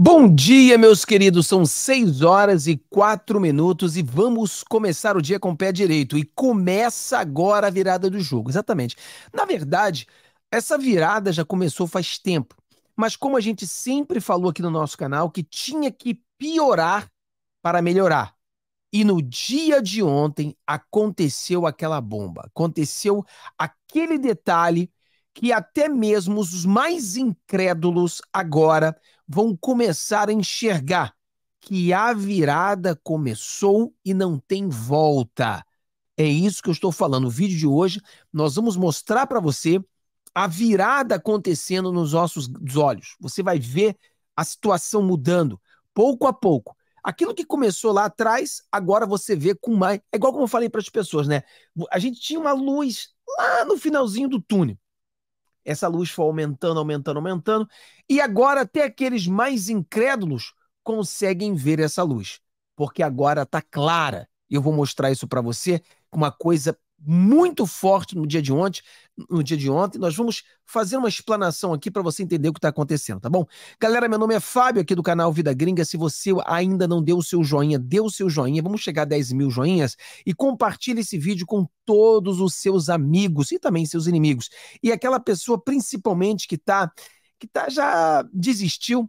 Bom dia, meus queridos. São 6 horas e 4 minutos e vamos começar o dia com o pé direito. E começa agora a virada do jogo. Exatamente. Na verdade, essa virada já começou faz tempo. Mas como a gente sempre falou aqui no nosso canal que tinha que piorar para melhorar. E no dia de ontem aconteceu aquela bomba. Aconteceu aquele detalhe que até mesmo os mais incrédulos agora vão começar a enxergar que a virada começou e não tem volta. É isso que eu estou falando. No vídeo de hoje, nós vamos mostrar para você a virada acontecendo nos nossos olhos. Você vai ver a situação mudando pouco a pouco. Aquilo que começou lá atrás, agora você vê com mais. É igual como eu falei para as pessoas, né? A gente tinha uma luz lá no finalzinho do túnel. Essa luz foi aumentando, aumentando, aumentando, e agora até aqueles mais incrédulos conseguem ver essa luz, porque agora está clara. E eu vou mostrar isso para você, uma coisa muito forte no dia de ontem. No dia de ontem, nós vamos fazer uma explanação aqui para você entender o que está acontecendo, tá bom? Galera, meu nome é Fábio aqui do canal Vida Gringa. Se você ainda não deu o seu joinha, dê o seu joinha. Vamos chegar a 10 mil joinhas e compartilhe esse vídeo com todos os seus amigos e também seus inimigos. E aquela pessoa, principalmente, que tá que tá já desistiu,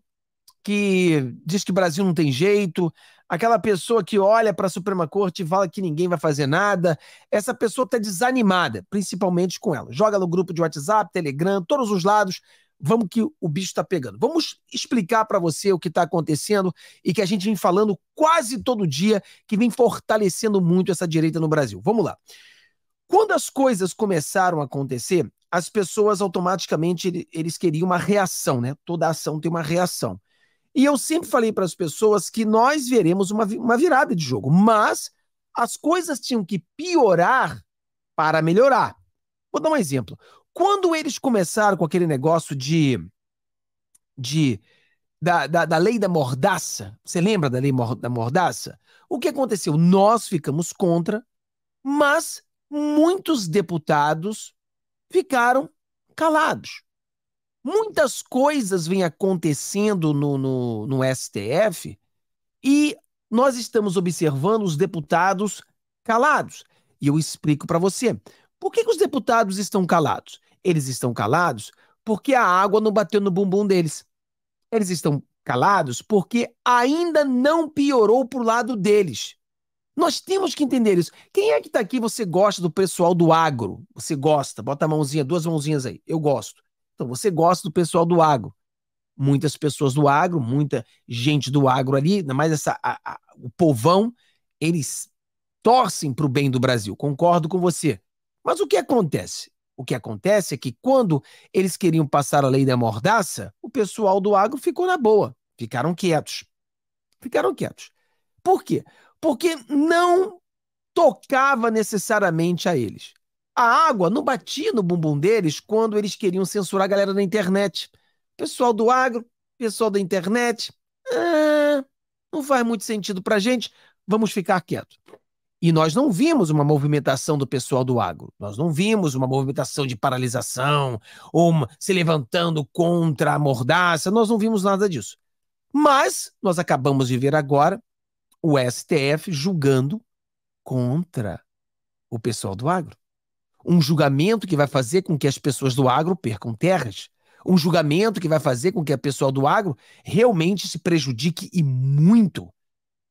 que diz que Brasil não tem jeito, aquela pessoa que olha para a Suprema Corte e fala que ninguém vai fazer nada, essa pessoa está desanimada, principalmente com ela. Joga no grupo de WhatsApp, Telegram, todos os lados. Vamos que o bicho está pegando. Vamos explicar para você o que está acontecendo e que a gente vem falando quase todo dia, que vem fortalecendo muito essa direita no Brasil. Vamos lá. Quando as coisas começaram a acontecer, as pessoas automaticamente eles queriam uma reação, né? Toda ação tem uma reação. E eu sempre falei para as pessoas que nós veremos uma, uma virada de jogo, mas as coisas tinham que piorar para melhorar. Vou dar um exemplo. Quando eles começaram com aquele negócio de. de da, da, da lei da mordaça, você lembra da lei mor, da mordaça? O que aconteceu? Nós ficamos contra, mas muitos deputados ficaram calados. Muitas coisas vêm acontecendo no, no, no STF e nós estamos observando os deputados calados. E eu explico para você. Por que, que os deputados estão calados? Eles estão calados porque a água não bateu no bumbum deles. Eles estão calados porque ainda não piorou para o lado deles. Nós temos que entender isso. Quem é que está aqui? Você gosta do pessoal do agro? Você gosta? Bota a mãozinha, duas mãozinhas aí. Eu gosto. Então você gosta do pessoal do agro. Muitas pessoas do agro, muita gente do agro ali, mas essa, a, a, o povão, eles torcem para o bem do Brasil, concordo com você. Mas o que acontece? O que acontece é que quando eles queriam passar a lei da mordaça, o pessoal do agro ficou na boa, ficaram quietos. Ficaram quietos. Por quê? Porque não tocava necessariamente a eles. A água não batia no bumbum deles quando eles queriam censurar a galera da internet. Pessoal do agro, pessoal da internet. Ah, não faz muito sentido a gente, vamos ficar quietos. E nós não vimos uma movimentação do pessoal do agro. Nós não vimos uma movimentação de paralisação ou uma, se levantando contra a mordaça. Nós não vimos nada disso. Mas nós acabamos de ver agora o STF julgando contra o pessoal do agro. Um julgamento que vai fazer com que as pessoas do agro percam terras. Um julgamento que vai fazer com que a pessoa do agro realmente se prejudique e muito.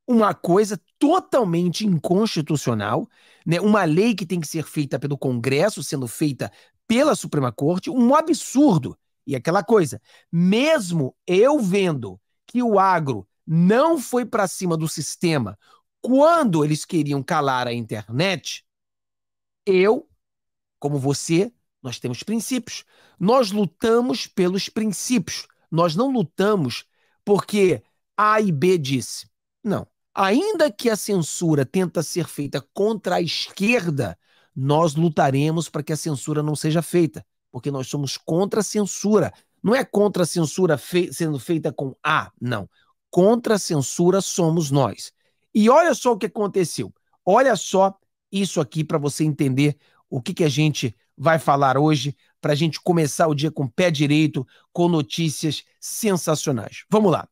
Uma coisa totalmente inconstitucional, né? uma lei que tem que ser feita pelo Congresso, sendo feita pela Suprema Corte, um absurdo. E aquela coisa, mesmo eu vendo que o agro não foi para cima do sistema quando eles queriam calar a internet, eu como você, nós temos princípios. Nós lutamos pelos princípios. Nós não lutamos porque A e B disse. Não. Ainda que a censura tenta ser feita contra a esquerda, nós lutaremos para que a censura não seja feita, porque nós somos contra a censura. Não é contra a censura sendo feita com A, não. Contra a censura somos nós. E olha só o que aconteceu. Olha só isso aqui para você entender o que, que a gente vai falar hoje para a gente começar o dia com pé direito, com notícias sensacionais. Vamos lá.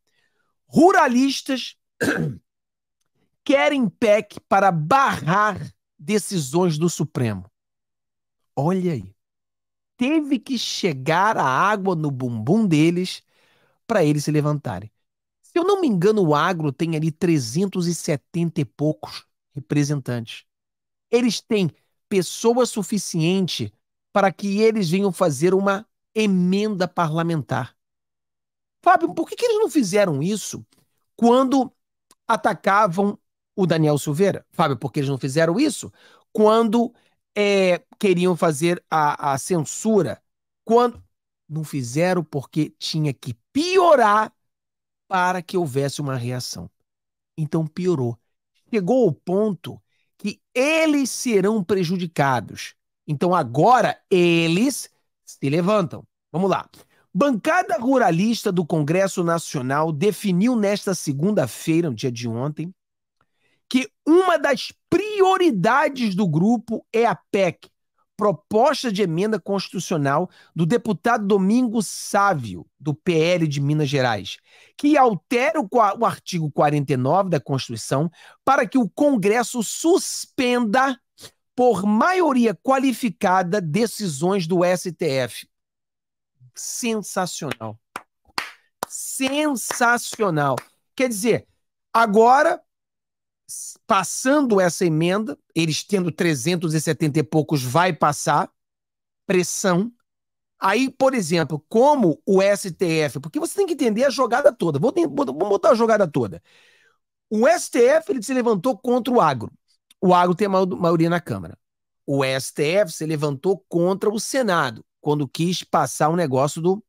Ruralistas querem PEC para barrar decisões do Supremo. Olha aí. Teve que chegar a água no bumbum deles para eles se levantarem. Se eu não me engano, o agro tem ali 370 e poucos representantes. Eles têm pessoa suficiente para que eles venham fazer uma emenda parlamentar. Fábio, por que, que eles não fizeram isso quando atacavam o Daniel Silveira? Fábio, por que eles não fizeram isso quando é, queriam fazer a, a censura? Quando não fizeram porque tinha que piorar para que houvesse uma reação. Então piorou. Chegou ao ponto que eles serão prejudicados. Então agora eles se levantam. Vamos lá. Bancada Ruralista do Congresso Nacional definiu nesta segunda-feira, no dia de ontem, que uma das prioridades do grupo é a PEC, proposta de emenda constitucional do deputado Domingos Sávio, do PL de Minas Gerais, que altera o artigo 49 da Constituição para que o Congresso suspenda, por maioria qualificada, decisões do STF. Sensacional. Sensacional. Quer dizer, agora passando essa emenda, eles tendo 370 e poucos, vai passar, pressão. Aí, por exemplo, como o STF, porque você tem que entender a jogada toda, vou, vou botar a jogada toda. O STF ele se levantou contra o agro. O agro tem a maioria na Câmara. O STF se levantou contra o Senado, quando quis passar um negócio do.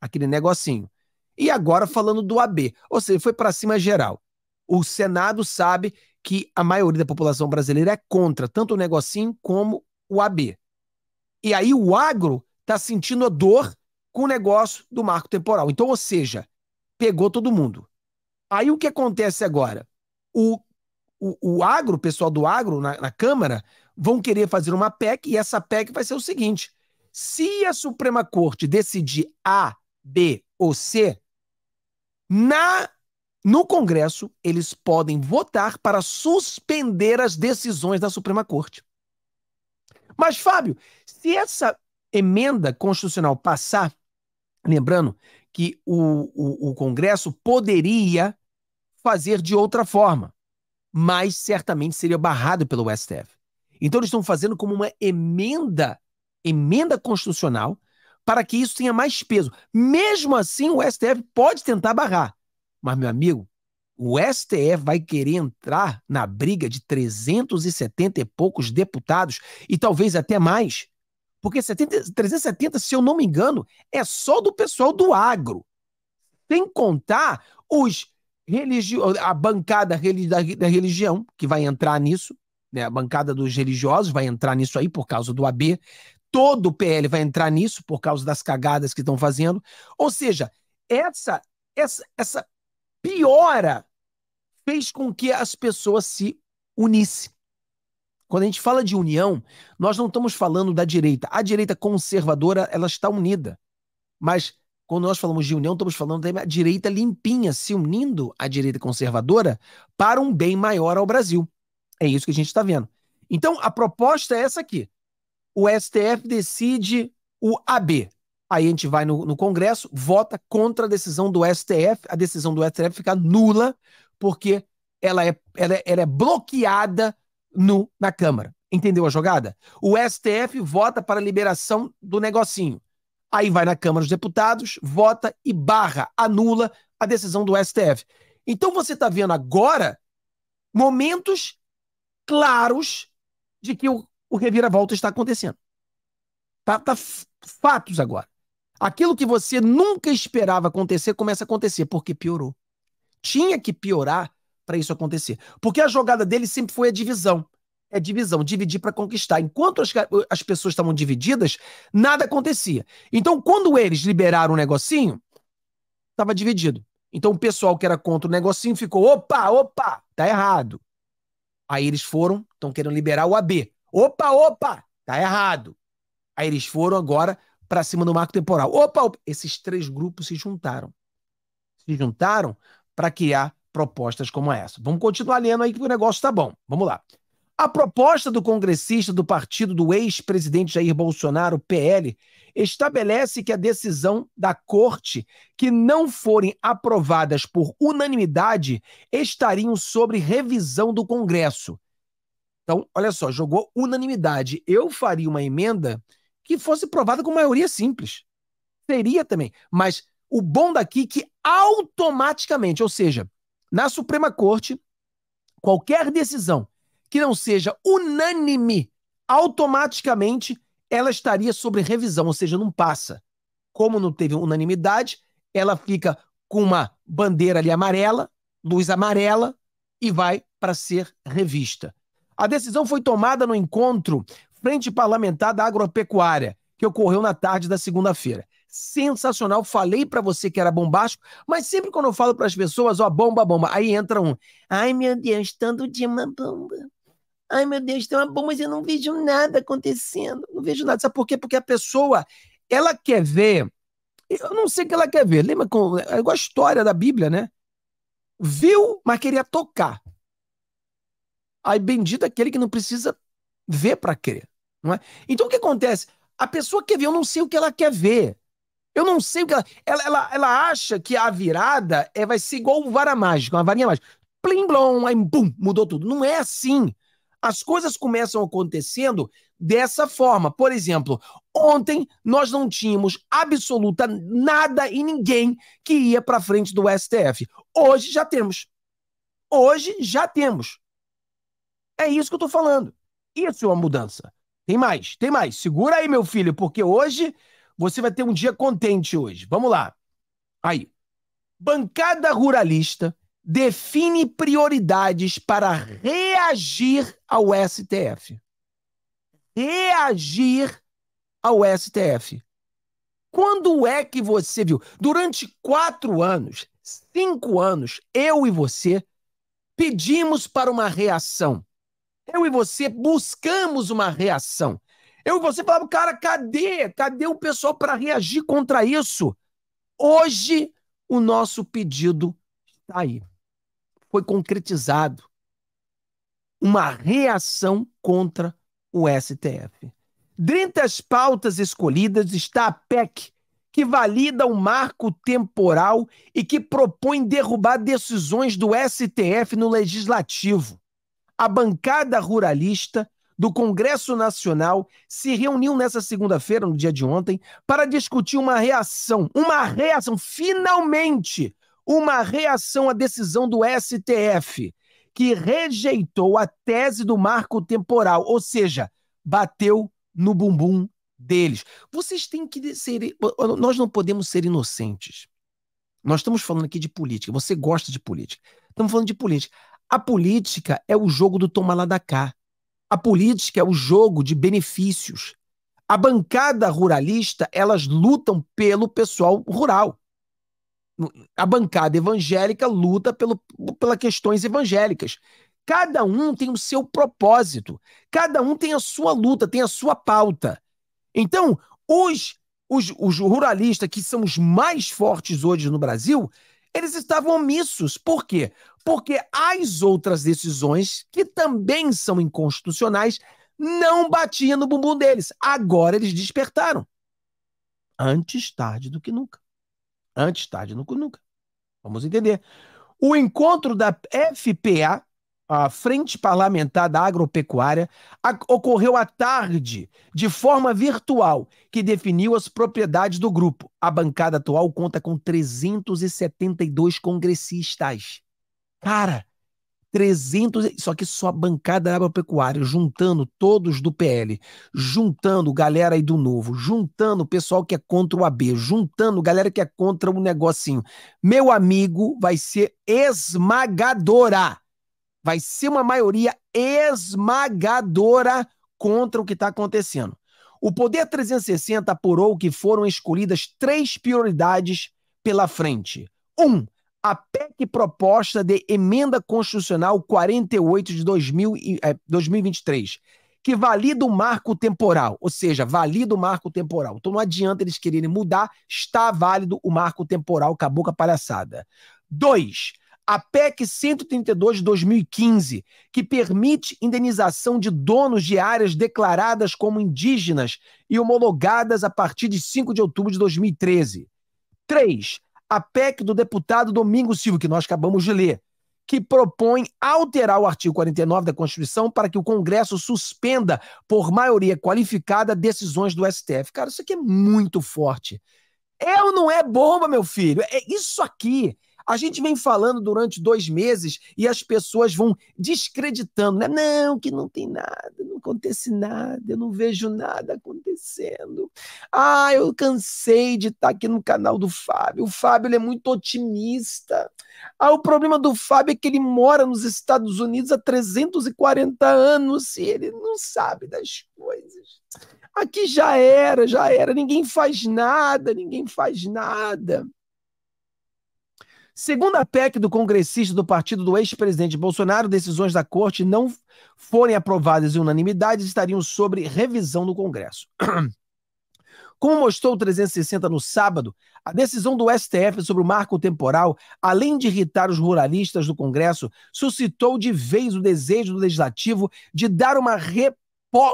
aquele negocinho. E agora falando do AB. Ou seja, foi para cima geral o Senado sabe que a maioria da população brasileira é contra tanto o negocinho como o AB. E aí o agro está sentindo a dor com o negócio do marco temporal. Então, ou seja, pegou todo mundo. Aí o que acontece agora? O, o, o agro, o pessoal do agro na, na Câmara, vão querer fazer uma PEC e essa PEC vai ser o seguinte: se a Suprema Corte decidir A, B ou C, na no Congresso, eles podem votar para suspender as decisões da Suprema Corte. Mas, Fábio, se essa emenda constitucional passar, lembrando que o, o, o, Congresso poderia fazer de outra forma, mas certamente seria barrado pelo STF. Então, eles estão fazendo como uma emenda, emenda constitucional, para que isso tenha mais peso. Mesmo assim, o STF pode tentar barrar. Mas, meu amigo, o STF vai querer entrar na briga de 370 e poucos deputados, e talvez até mais, porque 70, 370, se eu não me engano, é só do pessoal do agro. Sem contar os religio... a bancada da religião, que vai entrar nisso, né? a bancada dos religiosos vai entrar nisso aí por causa do AB, todo o PL vai entrar nisso por causa das cagadas que estão fazendo. Ou seja, essa, essa, essa piora fez com que as pessoas se unissem. Quando a gente fala de união, nós não estamos falando da direita. A direita conservadora, ela está unida. Mas quando nós falamos de união, estamos falando da direita limpinha se unindo à direita conservadora para um bem maior ao Brasil. É isso que a gente está vendo. Então, a proposta é essa aqui. O STF decide o AB, Aí a gente vai no, no Congresso, vota contra a decisão do STF, a decisão do STF fica nula, porque ela é, ela é, ela é bloqueada no, na Câmara. Entendeu a jogada? O STF vota para a liberação do negocinho. Aí vai na Câmara dos Deputados, vota e barra, anula a decisão do STF. Então você está vendo agora momentos claros de que o, o reviravolta está acontecendo. Tá, tá fatos agora. Aquilo que você nunca esperava acontecer começa a acontecer, porque piorou. Tinha que piorar para isso acontecer. Porque a jogada dele sempre foi a divisão. É divisão, dividir para conquistar. Enquanto as, as pessoas estavam divididas, nada acontecia. Então, quando eles liberaram o negocinho, estava dividido. Então, o pessoal que era contra o negocinho ficou: opa, opa, tá errado. Aí eles foram, estão querendo liberar o AB. Opa, opa, tá errado. Aí eles foram agora para cima do marco temporal. Opa, opa, esses três grupos se juntaram. Se juntaram para criar propostas como essa. Vamos continuar lendo aí que o negócio está bom. Vamos lá. A proposta do congressista do partido do ex-presidente Jair Bolsonaro, PL, estabelece que a decisão da corte que não forem aprovadas por unanimidade estariam sobre revisão do Congresso. Então, olha só, jogou unanimidade. Eu faria uma emenda que fosse provada com maioria simples. Seria também. Mas o bom daqui é que automaticamente, ou seja, na Suprema Corte, qualquer decisão que não seja unânime, automaticamente ela estaria sobre revisão, ou seja, não passa. Como não teve unanimidade, ela fica com uma bandeira ali amarela, luz amarela, e vai para ser revista. A decisão foi tomada no encontro Frente Parlamentar da Agropecuária, que ocorreu na tarde da segunda-feira. Sensacional, falei para você que era bombástico, mas sempre quando eu falo para as pessoas, ó, bomba, bomba, aí entra um. Ai, meu Deus, tanto dia uma bomba. Ai, meu Deus, tem uma bomba, mas eu não vejo nada acontecendo. Não vejo nada. Sabe por quê? Porque a pessoa, ela quer ver. Eu não sei o que ela quer ver. Lembra com, é igual a história da Bíblia, né? Viu, mas queria tocar. Aí bendito aquele que não precisa vê para crer, não é? Então o que acontece? A pessoa quer ver, eu não sei o que ela quer ver. Eu não sei o que ela. Ela, ela, ela acha que a virada é, vai ser igual um vara mágica, uma varinha mágica. Plim, blom, aí, bum, mudou tudo. Não é assim. As coisas começam acontecendo dessa forma. Por exemplo, ontem nós não tínhamos absoluta nada e ninguém que ia para frente do STF. Hoje já temos. Hoje já temos. É isso que eu estou falando. Isso é uma mudança. Tem mais, tem mais. Segura aí, meu filho, porque hoje você vai ter um dia contente hoje. Vamos lá. Aí. Bancada ruralista define prioridades para reagir ao STF. Reagir ao STF. Quando é que você viu? Durante quatro anos, cinco anos, eu e você pedimos para uma reação eu e você buscamos uma reação. Eu e você falamos, cara, cadê? Cadê o pessoal para reagir contra isso? Hoje, o nosso pedido está aí. Foi concretizado. Uma reação contra o STF. Dentre as pautas escolhidas está a PEC, que valida o um marco temporal e que propõe derrubar decisões do STF no legislativo a bancada ruralista do Congresso Nacional se reuniu nessa segunda-feira, no dia de ontem, para discutir uma reação, uma reação, finalmente, uma reação à decisão do STF, que rejeitou a tese do marco temporal, ou seja, bateu no bumbum deles. Vocês têm que ser. Nós não podemos ser inocentes. Nós estamos falando aqui de política. Você gosta de política. Estamos falando de política. A política é o jogo do toma lá da cá. A política é o jogo de benefícios. A bancada ruralista, elas lutam pelo pessoal rural. A bancada evangélica luta pelo, pela questões evangélicas. Cada um tem o seu propósito, cada um tem a sua luta, tem a sua pauta. Então, os, os, os ruralistas que são os mais fortes hoje no Brasil, eles estavam omissos. Por quê? Porque as outras decisões, que também são inconstitucionais, não batiam no bumbum deles. Agora eles despertaram. Antes tarde do que nunca. Antes tarde do que nunca. Vamos entender. O encontro da FPA a Frente Parlamentar da Agropecuária ocorreu à tarde, de forma virtual, que definiu as propriedades do grupo. A bancada atual conta com 372 congressistas. Cara, 300. Só que só a bancada agropecuária, juntando todos do PL, juntando galera aí do Novo, juntando o pessoal que é contra o AB, juntando galera que é contra o negocinho. Meu amigo, vai ser esmagadora vai ser uma maioria esmagadora contra o que está acontecendo. O Poder 360 apurou que foram escolhidas três prioridades pela frente. Um, a PEC proposta de emenda constitucional 48 de 2000, 2023, eh, que valida o marco temporal, ou seja, valida o marco temporal. Então não adianta eles quererem mudar, está válido o marco temporal, acabou com a palhaçada. Dois, a PEC 132 de 2015, que permite indenização de donos de áreas declaradas como indígenas e homologadas a partir de 5 de outubro de 2013. 3. A PEC do deputado Domingos Silva, que nós acabamos de ler, que propõe alterar o artigo 49 da Constituição para que o Congresso suspenda, por maioria qualificada, decisões do STF. Cara, isso aqui é muito forte. Eu não é bomba, meu filho. É isso aqui a gente vem falando durante dois meses e as pessoas vão descreditando, né? Não, que não tem nada, não acontece nada, eu não vejo nada acontecendo. Ah, eu cansei de estar aqui no canal do Fábio. O Fábio é muito otimista. Ah, o problema do Fábio é que ele mora nos Estados Unidos há 340 anos e ele não sabe das coisas. Aqui já era, já era. Ninguém faz nada, ninguém faz nada. Segundo a PEC do congressista do partido do ex-presidente Bolsonaro, decisões da corte não forem aprovadas em unanimidade estariam sobre revisão no Congresso. Como mostrou o 360 no sábado, a decisão do STF sobre o marco temporal, além de irritar os ruralistas do Congresso, suscitou de vez o desejo do legislativo de dar uma,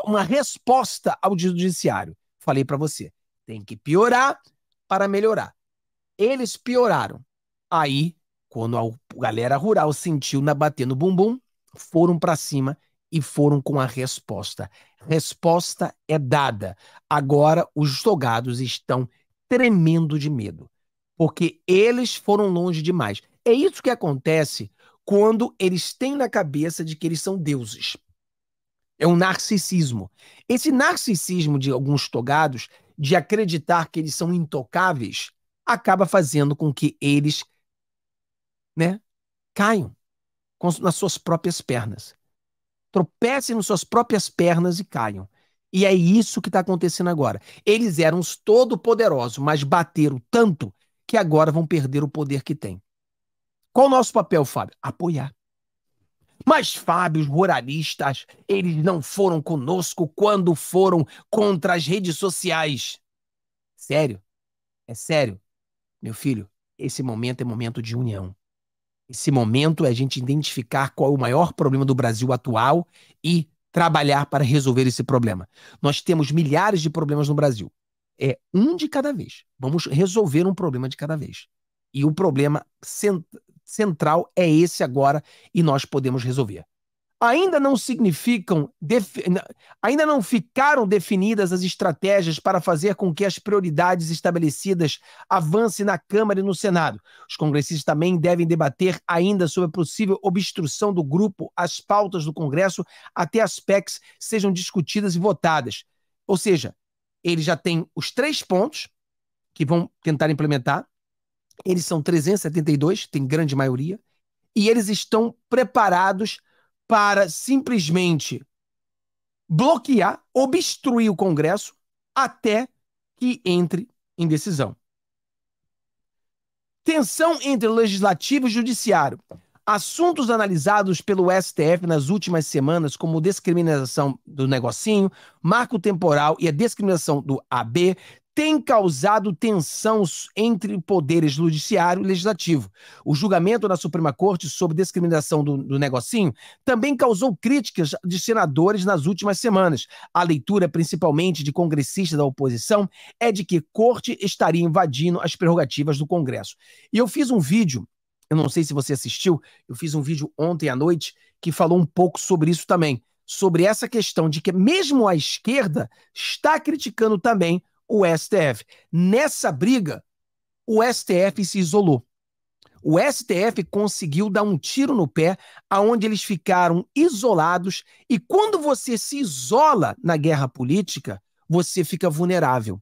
uma resposta ao judiciário. Falei para você, tem que piorar para melhorar. Eles pioraram. Aí, quando a galera rural sentiu na bater no bumbum, foram para cima e foram com a resposta. Resposta é dada. Agora os togados estão tremendo de medo, porque eles foram longe demais. É isso que acontece quando eles têm na cabeça de que eles são deuses. É um narcisismo. Esse narcisismo de alguns togados, de acreditar que eles são intocáveis, acaba fazendo com que eles né, caiam nas suas próprias pernas. Tropecem nas suas próprias pernas e caiam. E é isso que está acontecendo agora. Eles eram os todo-poderosos, mas bateram tanto que agora vão perder o poder que têm. Qual o nosso papel, Fábio? Apoiar. Mas, Fábio, os ruralistas, eles não foram conosco quando foram contra as redes sociais. Sério? É sério? Meu filho, esse momento é momento de união. Esse momento é a gente identificar qual é o maior problema do Brasil atual e trabalhar para resolver esse problema. Nós temos milhares de problemas no Brasil. É um de cada vez. Vamos resolver um problema de cada vez. E o problema cent central é esse agora e nós podemos resolver ainda não significam, ainda não ficaram definidas as estratégias para fazer com que as prioridades estabelecidas avancem na Câmara e no Senado. Os congressistas também devem debater ainda sobre a possível obstrução do grupo às pautas do Congresso até as PECs sejam discutidas e votadas. Ou seja, ele já tem os três pontos que vão tentar implementar. Eles são 372, tem grande maioria, e eles estão preparados para simplesmente bloquear, obstruir o Congresso até que entre em decisão. Tensão entre legislativo e judiciário. Assuntos analisados pelo STF nas últimas semanas, como descriminalização do negocinho, marco temporal e a descriminalização do AB, tem causado tensão entre poderes judiciário e legislativo. O julgamento na Suprema Corte sobre discriminação do, do negocinho também causou críticas de senadores nas últimas semanas. A leitura, principalmente de congressistas da oposição, é de que Corte estaria invadindo as prerrogativas do Congresso. E eu fiz um vídeo eu não sei se você assistiu, eu fiz um vídeo ontem à noite que falou um pouco sobre isso também, sobre essa questão de que mesmo a esquerda está criticando também o STF. Nessa briga, o STF se isolou. O STF conseguiu dar um tiro no pé, aonde eles ficaram isolados. E quando você se isola na guerra política, você fica vulnerável.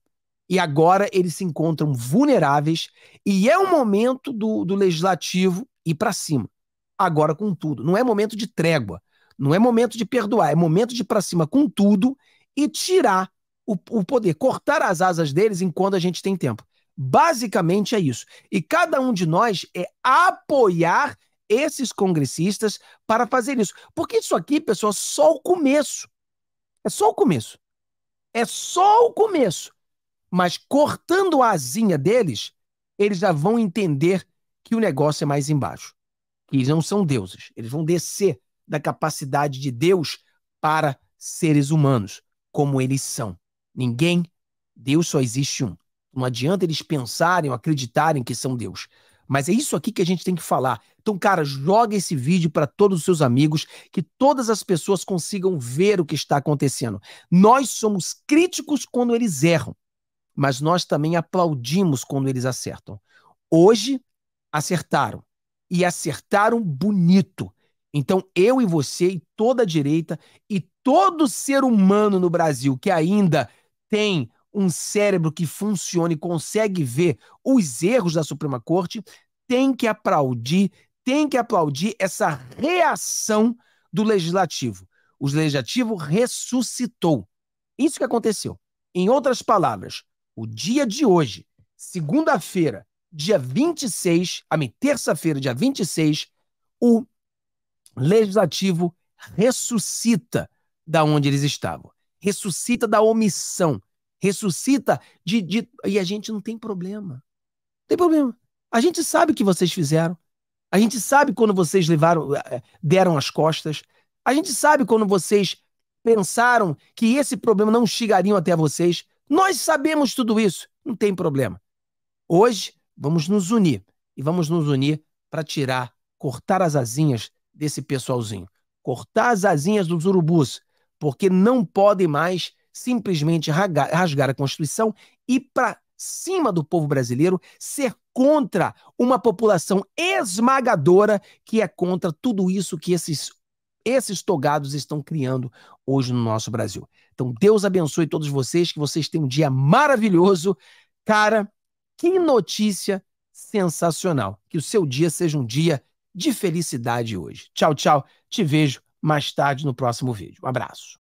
E agora eles se encontram vulneráveis e é o momento do, do legislativo ir para cima. Agora com tudo. Não é momento de trégua. Não é momento de perdoar. É momento de ir para cima com tudo e tirar o, o poder cortar as asas deles enquanto a gente tem tempo. Basicamente é isso. E cada um de nós é apoiar esses congressistas para fazer isso. Porque isso aqui, pessoal, é só o começo. É só o começo. É só o começo. Mas cortando a asinha deles, eles já vão entender que o negócio é mais embaixo. Que eles não são deuses. Eles vão descer da capacidade de Deus para seres humanos, como eles são. Ninguém. Deus só existe um. Não adianta eles pensarem ou acreditarem que são Deus. Mas é isso aqui que a gente tem que falar. Então, cara, joga esse vídeo para todos os seus amigos, que todas as pessoas consigam ver o que está acontecendo. Nós somos críticos quando eles erram, mas nós também aplaudimos quando eles acertam. Hoje, acertaram. E acertaram bonito. Então, eu e você, e toda a direita, e todo ser humano no Brasil que ainda tem um cérebro que funcione, consegue ver os erros da Suprema Corte, tem que aplaudir, tem que aplaudir essa reação do legislativo. O legislativo ressuscitou. Isso que aconteceu. Em outras palavras, o dia de hoje, segunda-feira, dia 26, a terça-feira, dia 26, o legislativo ressuscita da onde eles estavam ressuscita da omissão, ressuscita de, de. E a gente não tem problema. Não tem problema. A gente sabe o que vocês fizeram. A gente sabe quando vocês levaram, eh, eh, deram as costas. A gente sabe quando vocês pensaram que esse problema não chegariam até vocês. Nós sabemos tudo isso, não tem problema. Hoje vamos nos unir e vamos nos unir para tirar, cortar as asinhas desse pessoalzinho, cortar as asinhas dos urubus porque não podem mais simplesmente rasgar a Constituição e para cima do povo brasileiro ser contra uma população esmagadora que é contra tudo isso que esses esses togados estão criando hoje no nosso Brasil. Então Deus abençoe todos vocês, que vocês tenham um dia maravilhoso. Cara, que notícia sensacional. Que o seu dia seja um dia de felicidade hoje. Tchau, tchau. Te vejo mais tarde no próximo vídeo. Um abraço.